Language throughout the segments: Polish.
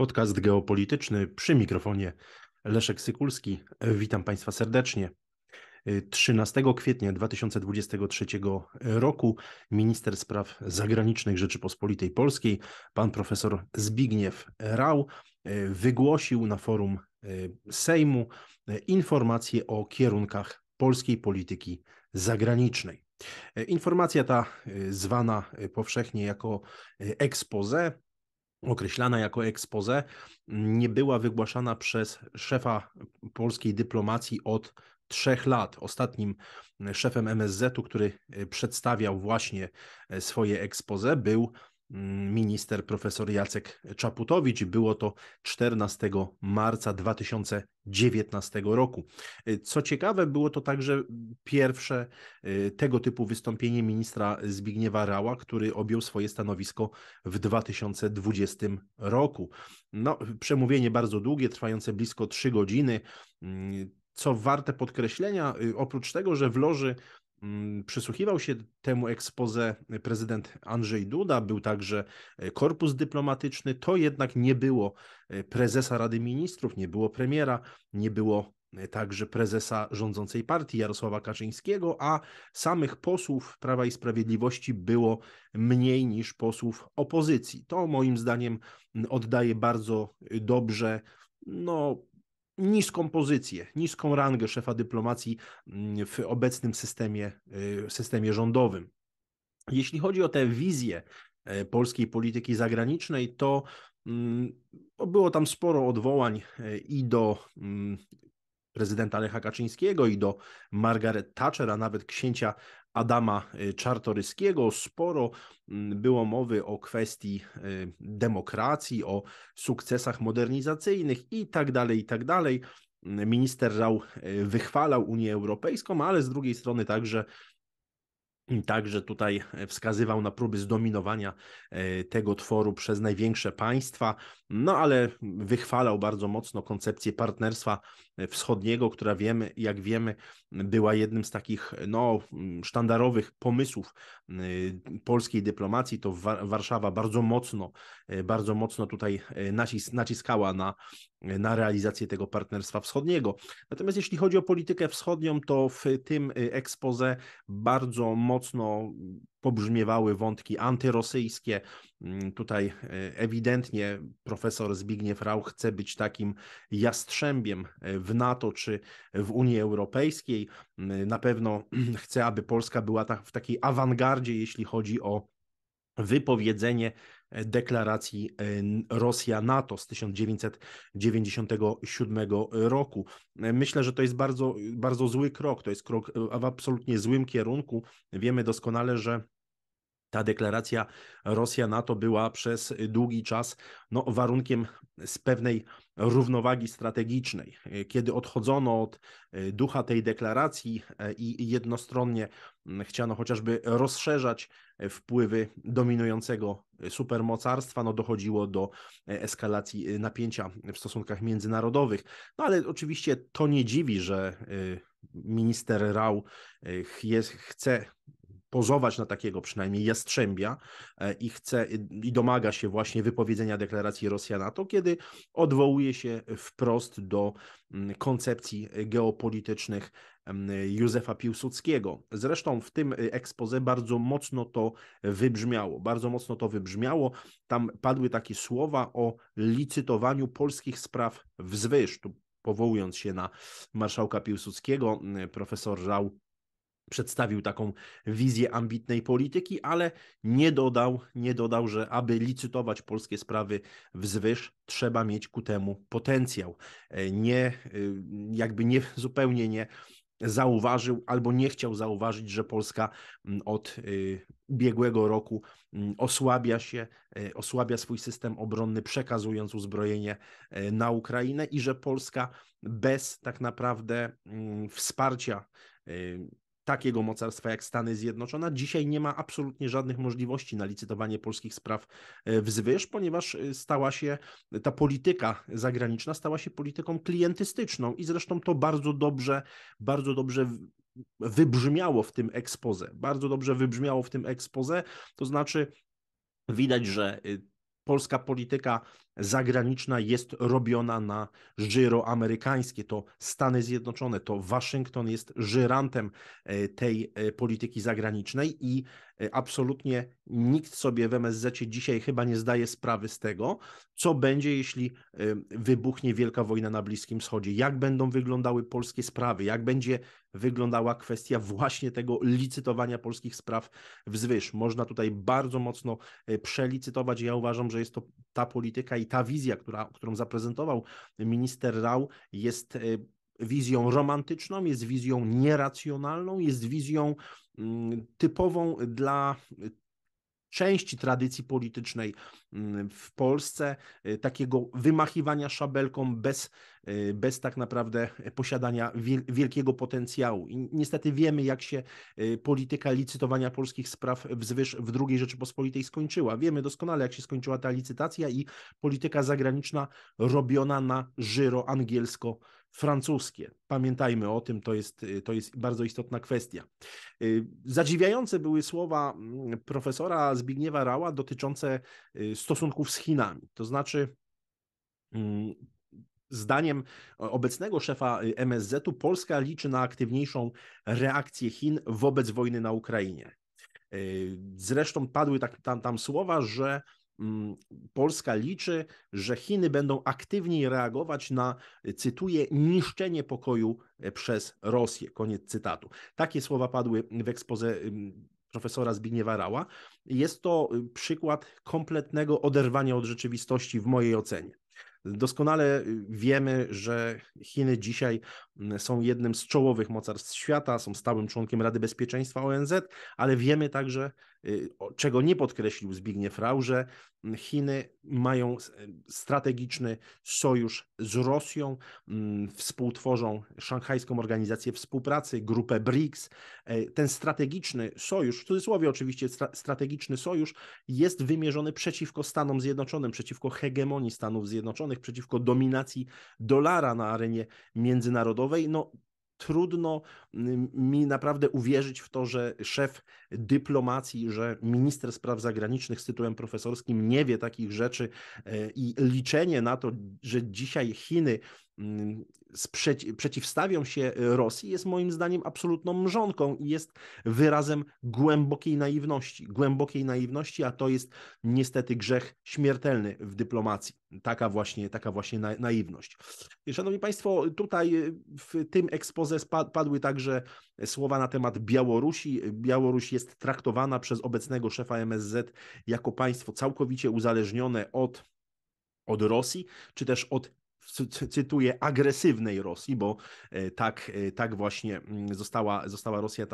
Podcast geopolityczny przy mikrofonie Leszek Sykulski. Witam Państwa serdecznie. 13 kwietnia 2023 roku minister spraw zagranicznych Rzeczypospolitej Polskiej, pan profesor Zbigniew Rał, wygłosił na forum e, Sejmu e, informację o kierunkach polskiej polityki zagranicznej. E, informacja ta, zwana powszechnie jako expose, określana jako expose, nie była wygłaszana przez szefa polskiej dyplomacji od trzech lat. Ostatnim szefem MSZ-u, który e, przedstawiał właśnie e, swoje expose, był Mm, minister profesor Jacek Czaputowicz. Było to 14 marca 2019 roku. Y, co ciekawe, było to także y, pierwsze y, tego typu wystąpienie ministra Zbigniewa Rała, który objął swoje stanowisko w 2020 roku. No, przemówienie bardzo długie, trwające blisko 3 godziny mm, co warte podkreślenia, oprócz tego, że w loży Mm, przysłuchiwał się temu ekspoze prezydent Andrzej Duda, był także e, korpus dyplomatyczny. To jednak nie było e, prezesa Rady Ministrów, nie było premiera, nie było e, także prezesa rządzącej partii Jarosława Kaczyńskiego, a samych posłów Prawa i Sprawiedliwości było mniej niż posłów opozycji. To moim zdaniem mm, oddaje bardzo dobrze no, niską pozycję, niską rangę szefa dyplomacji mm, w obecnym systemie, y, systemie rządowym. Jeśli chodzi o tę wizję e, polskiej polityki zagranicznej, to mm, było tam sporo odwołań e, i do mm, prezydenta Lecha Kaczyńskiego, i do Margaret Thatcher, a nawet księcia Adama y, Czartoryskiego. Sporo mm, było mowy o kwestii y, demokracji, o sukcesach modernizacyjnych i tak dalej, i tak dalej. Mm, minister Rał y, wychwalał Unię Europejską, ale z drugiej strony także mm, Także tutaj wskazywał na próby zdominowania tego tworu przez największe państwa, no ale wychwalał bardzo mocno koncepcję partnerstwa Wschodniego, która wiemy, jak wiemy, była jednym z takich no, sztandarowych pomysłów y, polskiej dyplomacji, to Warszawa bardzo mocno, y, bardzo mocno tutaj y, naciskała na, na realizację tego partnerstwa wschodniego. Natomiast jeśli chodzi o politykę wschodnią, to w tym ekspoze bardzo mocno pobrzmiewały wątki antyrosyjskie. Mm, tutaj e, ewidentnie profesor Zbigniew Rau chce być takim jastrzębiem e, w NATO czy w Unii Europejskiej. Mm, na pewno chce, aby Polska była w takiej awangardzie, jeśli chodzi o wypowiedzenie E, deklaracji e, Rosja-NATO z 1997 roku. E, myślę, że to jest bardzo, bardzo zły krok, to jest krok w absolutnie złym kierunku. Wiemy doskonale, że ta deklaracja Rosja-NATO była przez długi czas no, warunkiem z pewnej równowagi strategicznej. Kiedy odchodzono od e, ducha tej deklaracji e, i jednostronnie chciano chociażby rozszerzać e, wpływy dominującego supermocarstwa, no dochodziło do eskalacji napięcia w stosunkach międzynarodowych. No ale oczywiście to nie dziwi, że minister Rał jest, chce pozować na takiego przynajmniej jastrzębia e, i chce i domaga się właśnie wypowiedzenia deklaracji Rosja NATO, kiedy odwołuje się wprost do mm, koncepcji geopolitycznych mm, Józefa Piłsudskiego. Zresztą w tym y, ekspoze bardzo mocno to wybrzmiało. Bardzo mocno to wybrzmiało. Tam padły takie słowa o licytowaniu polskich spraw wzwyż. Tu powołując się na marszałka Piłsudskiego, mm, profesor Żał przedstawił taką wizję ambitnej polityki, ale nie dodał, nie dodał, że aby licytować polskie sprawy wzwyż, trzeba mieć ku temu potencjał. E, nie, e, jakby nie, zupełnie nie zauważył albo nie chciał zauważyć, że Polska od y, ubiegłego roku osłabia się, e, osłabia swój system obronny, przekazując uzbrojenie na Ukrainę i że Polska bez tak naprawdę wsparcia takiego mocarstwa jak Stany Zjednoczone dzisiaj nie ma absolutnie żadnych możliwości na licytowanie polskich spraw e, zwyż, ponieważ e, stała się ta polityka zagraniczna stała się polityką klientystyczną i zresztą to bardzo dobrze, bardzo dobrze wybrzmiało w tym ekspoze. Bardzo dobrze wybrzmiało w tym ekspoze, to znaczy widać, że e, polska polityka zagraniczna jest robiona na żyro amerykańskie. To Stany Zjednoczone, to Waszyngton jest żyrantem e, tej e, polityki zagranicznej i e, absolutnie nikt sobie w MSZ dzisiaj chyba nie zdaje sprawy z tego, co będzie, jeśli wybuchnie wielka wojna na Bliskim Wschodzie, jak będą wyglądały polskie sprawy, jak będzie wyglądała kwestia właśnie tego licytowania polskich spraw wzwyż. Można tutaj bardzo mocno przelicytować. Ja uważam, że jest to ta polityka i ta wizja, która, którą zaprezentował minister Rał, jest y, wizją romantyczną, jest wizją nieracjonalną, jest wizją mm, typową dla części tradycji politycznej mm, w Polsce, y, takiego wymachiwania szabelką bez, y, bez tak naprawdę posiadania wielkiego potencjału. I niestety wiemy, jak się y, polityka licytowania polskich spraw wzwyż w II Rzeczypospolitej skończyła. Wiemy doskonale, jak się skończyła ta licytacja i polityka zagraniczna robiona na żyro angielsko francuskie. Pamiętajmy o tym, to jest, y, to jest bardzo istotna kwestia. Y, zadziwiające były słowa mm, profesora Zbigniewa Rała dotyczące y, stosunków z Chinami. To znaczy, mm, Zdaniem obecnego szefa MSZ-u Polska liczy na aktywniejszą reakcję Chin wobec wojny na Ukrainie. Zresztą padły tak, tam, tam słowa, że Mm, Polska liczy, że Chiny będą aktywniej reagować na, cytuję, niszczenie pokoju e, przez Rosję. Koniec cytatu. Takie słowa padły w ekspoze mm, profesora Zbigniewa Rała. Jest to y, przykład kompletnego oderwania od rzeczywistości w mojej ocenie. Doskonale y, wiemy, że Chiny dzisiaj mm, są jednym z czołowych mocarstw świata, są stałym członkiem Rady Bezpieczeństwa ONZ, ale wiemy także, Y, czego nie podkreślił Zbigniew Rau, że mm, Chiny mają y, strategiczny sojusz z Rosją, mm, współtworzą Szanghajską Organizację Współpracy, grupę BRICS. E, ten strategiczny sojusz, w cudzysłowie oczywiście strategiczny sojusz, jest wymierzony przeciwko Stanom Zjednoczonym, przeciwko hegemonii Stanów Zjednoczonych, przeciwko dominacji dolara na arenie międzynarodowej. No, trudno mi naprawdę uwierzyć w to, że szef dyplomacji, że minister spraw zagranicznych z tytułem profesorskim nie wie takich rzeczy e, i liczenie na to, że dzisiaj Chiny Mm, przeciwstawią się Rosji, jest moim zdaniem absolutną mrzonką i jest wyrazem głębokiej naiwności. Głębokiej naiwności, a to jest niestety grzech śmiertelny w dyplomacji. Taka właśnie, taka właśnie na- naiwność. Szanowni Państwo, tutaj w tym ekspoze padły także słowa na temat Białorusi. Białoruś jest traktowana przez obecnego szefa MSZ jako państwo całkowicie uzależnione od od Rosji, czy też od cytuję, agresywnej Rosji, bo e, tak, e, tak właśnie mm, została, została Rosja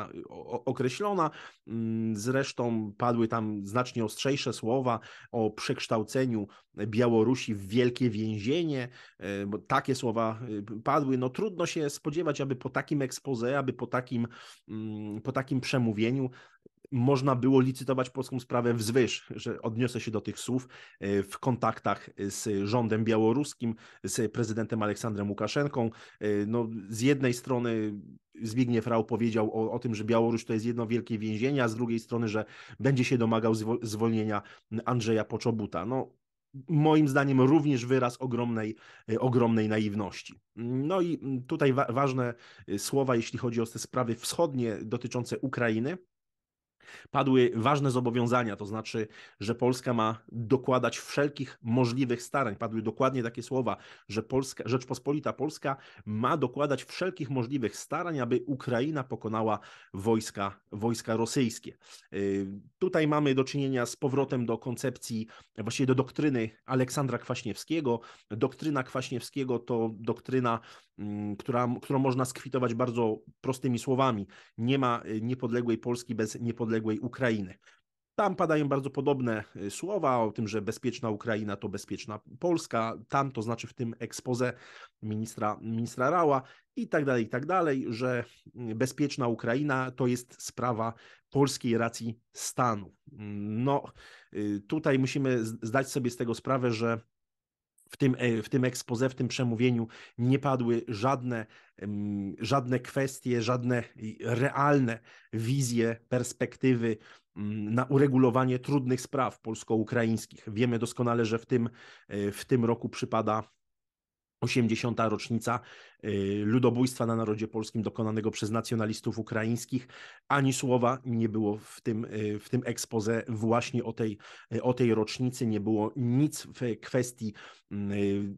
określona. Mm, zresztą padły tam znacznie ostrzejsze słowa o przekształceniu Białorusi w wielkie więzienie, e, bo takie słowa padły. No trudno się spodziewać, aby po takim ekspoze, aby po takim, mm, po takim przemówieniu można było licytować polską sprawę wzwyż, że odniosę się do tych słów e, w kontaktach e, z rządem białoruskim, z prezydentem Aleksandrem Łukaszenką. E, no, z jednej strony Zbigniew Rau powiedział o, o tym, że Białoruś to jest jedno wielkie więzienie, a z drugiej strony, że będzie się domagał zwolnienia Andrzeja Poczobuta. No, moim zdaniem również wyraz ogromnej, ogromnej naiwności. No i tutaj wa ważne słowa, jeśli chodzi o te sprawy wschodnie dotyczące Ukrainy. Padły ważne zobowiązania, to znaczy, że Polska ma dokładać wszelkich możliwych starań. Padły dokładnie takie słowa, że Polska, Rzeczpospolita Polska ma dokładać wszelkich możliwych starań, aby Ukraina pokonała wojska, wojska rosyjskie. Y, tutaj mamy do czynienia z powrotem do koncepcji, właściwie do doktryny Aleksandra Kwaśniewskiego. Doktryna Kwaśniewskiego to doktryna, mm, która, którą można skwitować bardzo prostymi słowami. Nie ma y, niepodległej Polski bez niepodległej niepodległej Ukrainy. Tam padają bardzo podobne y, słowa o tym, że bezpieczna Ukraina to bezpieczna Polska, tam to znaczy w tym ekspoze ministra, ministra Rała i tak dalej, i tak dalej, że mm, bezpieczna Ukraina to jest sprawa polskiej racji stanu. Mm, no, y, tutaj musimy zdać sobie z tego sprawę, że w tym, e, w tym ekspoze, w tym przemówieniu nie padły żadne, żadne kwestie, żadne realne wizje, perspektywy mm, na uregulowanie trudnych spraw polsko-ukraińskich. Wiemy doskonale, że w tym, e, w tym roku przypada 80. rocznica y, ludobójstwa na narodzie polskim dokonanego przez nacjonalistów ukraińskich. Ani słowa nie było w tym, y, w tym ekspoze właśnie o tej, y, o tej rocznicy, nie było nic w kwestii mm,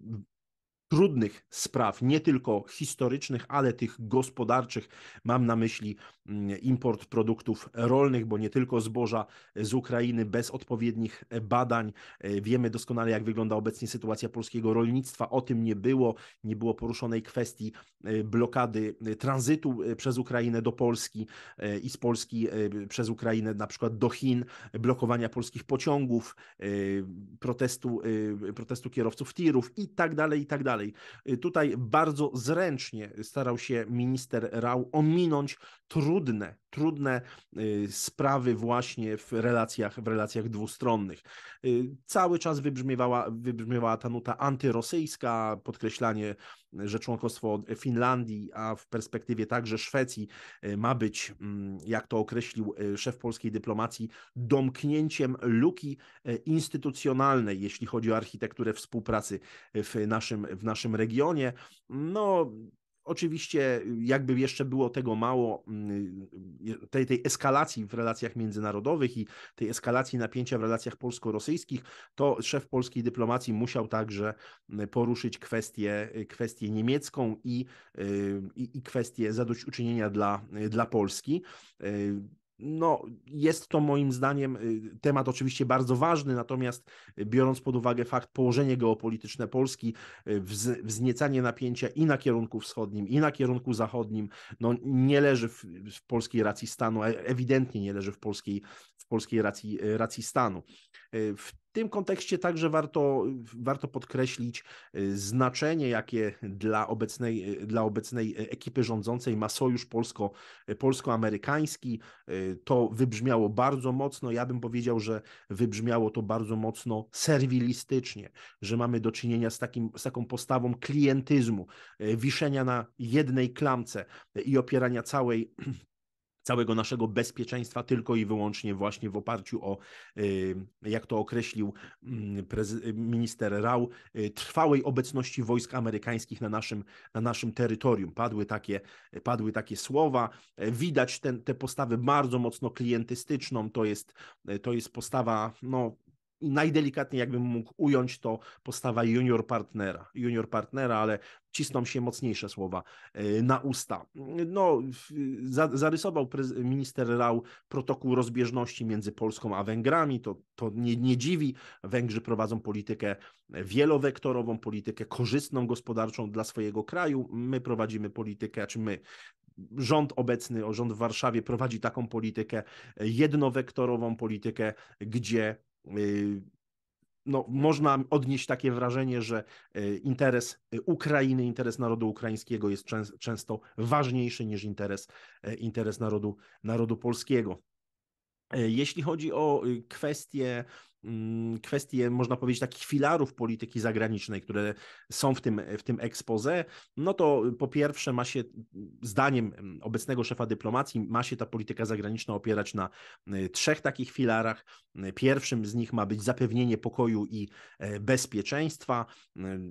trudnych spraw, nie tylko historycznych, ale tych gospodarczych. Mam na myśli mm, import produktów rolnych, bo nie tylko zboża z Ukrainy bez odpowiednich e, badań. E, wiemy doskonale, jak wygląda obecnie sytuacja polskiego rolnictwa. O tym nie było. Nie było poruszonej kwestii e, blokady tranzytu przez Ukrainę do Polski i z Polski przez Ukrainę na przykład do Chin, blokowania polskich pociągów, protestu, protestu kierowców tirów i tak dalej, i tak dalej dalej. Y, tutaj bardzo zręcznie starał się minister Rał ominąć trudne, trudne y, sprawy właśnie w relacjach, w relacjach dwustronnych. Y, cały czas wybrzmiewała, wybrzmiewała ta nuta antyrosyjska, podkreślanie że członkostwo Finlandii, a w perspektywie także Szwecji e, ma być, mm, jak to określił e, szef polskiej dyplomacji, domknięciem luki e, instytucjonalnej, jeśli chodzi o architekturę współpracy w naszym, w naszym regionie. No, Oczywiście, y, jakby jeszcze było tego mało, mm, y, y, tej, tej eskalacji w relacjach międzynarodowych i tej eskalacji napięcia w relacjach polsko-rosyjskich, to szef polskiej dyplomacji musiał także poruszyć kwestię, kwestię niemiecką i, i, i kwestię zadośćuczynienia dla, dla Polski. No, jest to moim zdaniem y, temat oczywiście bardzo ważny, natomiast y, biorąc pod uwagę fakt położenie geopolityczne Polski, y, wzniecanie napięcia i na kierunku wschodnim, i na kierunku zachodnim, no nie leży w, w polskiej racji stanu, e, ewidentnie nie leży w polskiej, w polskiej racji, racji stanu. W w tym kontekście także warto, warto podkreślić y, znaczenie, jakie dla obecnej, y, dla obecnej y, ekipy rządzącej ma sojusz polsko, polsko-amerykański. To wybrzmiało bardzo mocno. Ja bym powiedział, że wybrzmiało to bardzo mocno serwilistycznie, że mamy do czynienia z, takim, z taką postawą klientyzmu, wiszenia na jednej klamce i opierania całej całego naszego bezpieczeństwa tylko i wyłącznie właśnie w oparciu o, y, jak to określił mm, minister Rał, y, trwałej obecności wojsk amerykańskich na naszym, na naszym terytorium. Padły takie, padły takie słowa. Widać ten, te postawy bardzo mocno klientystyczną. To jest, to jest postawa, no, najdelikatniej jakbym mógł ująć, to postawa junior partnera. Junior partnera, ale cisną się mocniejsze słowa e, na usta. No, zarysował minister Rał protokół rozbieżności między Polską a Węgrami, to, to nie, nie dziwi. Węgrzy prowadzą politykę wielowektorową, politykę korzystną gospodarczą dla swojego kraju. My prowadzimy politykę, czy my, rząd obecny, rząd w Warszawie prowadzi taką politykę jednowektorową, politykę, gdzie Y, no, można odnieść takie wrażenie, że y, interes Ukrainy, interes narodu ukraińskiego jest często ważniejszy niż interes, y, interes narodu, narodu polskiego. E, jeśli chodzi o y, kwestie, mm, kwestie, można powiedzieć, takich filarów polityki zagranicznej, które są w tym, w tym expose, no to y, po pierwsze ma się, zdaniem mm, obecnego szefa dyplomacji, ma się ta polityka zagraniczna opierać na y, trzech takich filarach. Pierwszym z nich ma być zapewnienie pokoju i e, bezpieczeństwa,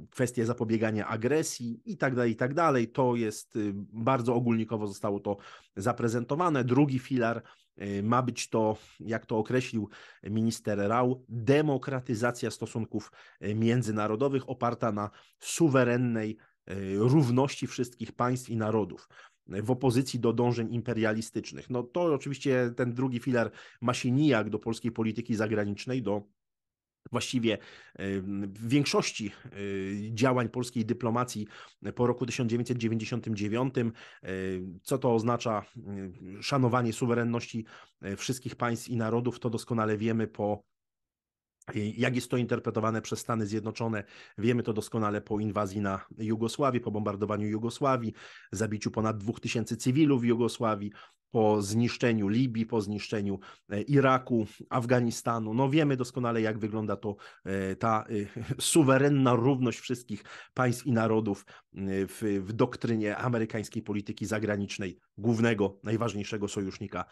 kwestia zapobiegania agresji i tak dalej, i tak dalej. To jest, bardzo ogólnikowo zostało to zaprezentowane. Drugi filar Y, ma być to, jak to określił minister Rał, demokratyzacja stosunków y, międzynarodowych oparta na suwerennej y, równości wszystkich państw i narodów w opozycji do dążeń imperialistycznych. No to oczywiście ten drugi filar ma się nijak do polskiej polityki zagranicznej, do właściwie w większości y, działań polskiej dyplomacji po roku 1999. Y, co to oznacza y, szanowanie suwerenności wszystkich państw i narodów, to doskonale wiemy po jak jest to interpretowane przez Stany Zjednoczone? Wiemy to doskonale po inwazji na Jugosławię, po bombardowaniu Jugosławii, zabiciu ponad 2000 cywilów w Jugosławii, po zniszczeniu Libii, po zniszczeniu e, Iraku, Afganistanu. No wiemy doskonale, jak wygląda to e, ta e, suwerenna równość wszystkich państw i narodów w, w doktrynie amerykańskiej polityki zagranicznej, głównego, najważniejszego sojusznika,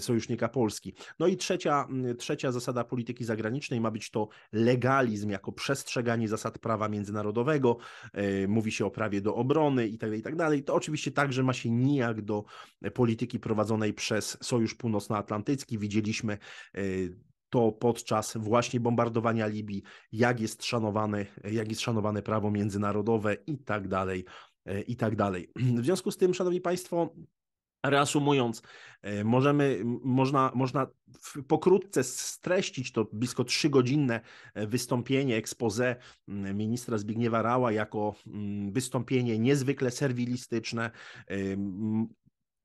sojusznika Polski. No i trzecia, trzecia zasada polityki zagranicznej ma być to legalizm jako przestrzeganie zasad prawa międzynarodowego. Mówi się o prawie do obrony i tak i tak dalej. To oczywiście także ma się nijak do polityki prowadzonej przez Sojusz Północnoatlantycki. Widzieliśmy y, to podczas właśnie bombardowania Libii, jak jest szanowane, jak jest szanowane prawo międzynarodowe i tak dalej, y, i tak dalej. W związku z tym, Szanowni Państwo, Reasumując, y, możemy, można, można pokrótce streścić to blisko trzygodzinne wystąpienie, expose ministra Zbigniewa Rała jako wystąpienie niezwykle serwilistyczne,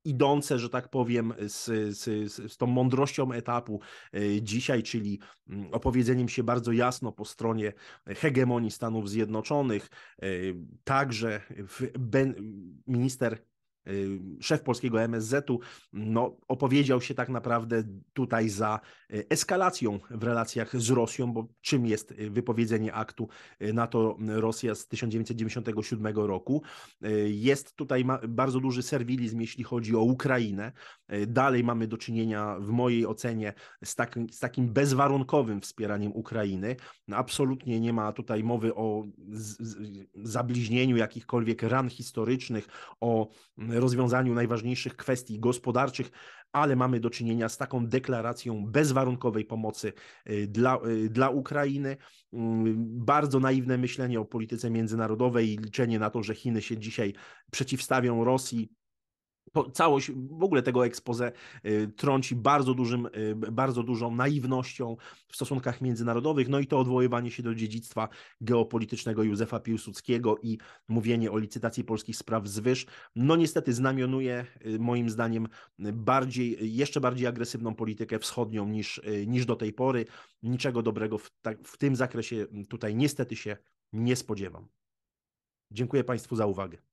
idące, że tak powiem, z, z, z tą mądrością etapu e, dzisiaj, czyli mm, opowiedzeniem się bardzo jasno po stronie hegemonii Stanów Zjednoczonych. E, także minister szef polskiego MSZ-u, no, opowiedział się tak naprawdę tutaj za y, eskalacją w relacjach z Rosją, bo czym jest y, wypowiedzenie aktu y, NATO-Rosja z 1997 roku. Jest tutaj bardzo duży serwilizm, jeśli chodzi o Ukrainę. Dalej mamy do czynienia, w mojej ocenie, z, tak, z takim bezwarunkowym wspieraniem Ukrainy. No, absolutnie nie ma tutaj mowy o zabliźnieniu jakichkolwiek ran historycznych, o mm, rozwiązaniu najważniejszych kwestii gospodarczych, ale mamy do czynienia z taką deklaracją bezwarunkowej pomocy y, dla, y, dla Ukrainy. Mm, bardzo naiwne myślenie o polityce międzynarodowej i liczenie na to, że Chiny się dzisiaj przeciwstawią Rosji całość w ogóle tego expose y, trąci bardzo, dużym, y, bardzo dużą naiwnością w stosunkach międzynarodowych, no i to odwoływanie się do dziedzictwa geopolitycznego Józefa Piłsudskiego i mówienie o licytacji polskich spraw zwyż, no niestety znamionuje y, moim zdaniem bardziej, jeszcze bardziej agresywną politykę wschodnią niż, niż do tej pory. Niczego dobrego w, ta, w tym zakresie mm, tutaj niestety się nie spodziewam. Dziękuję Państwu za uwagę.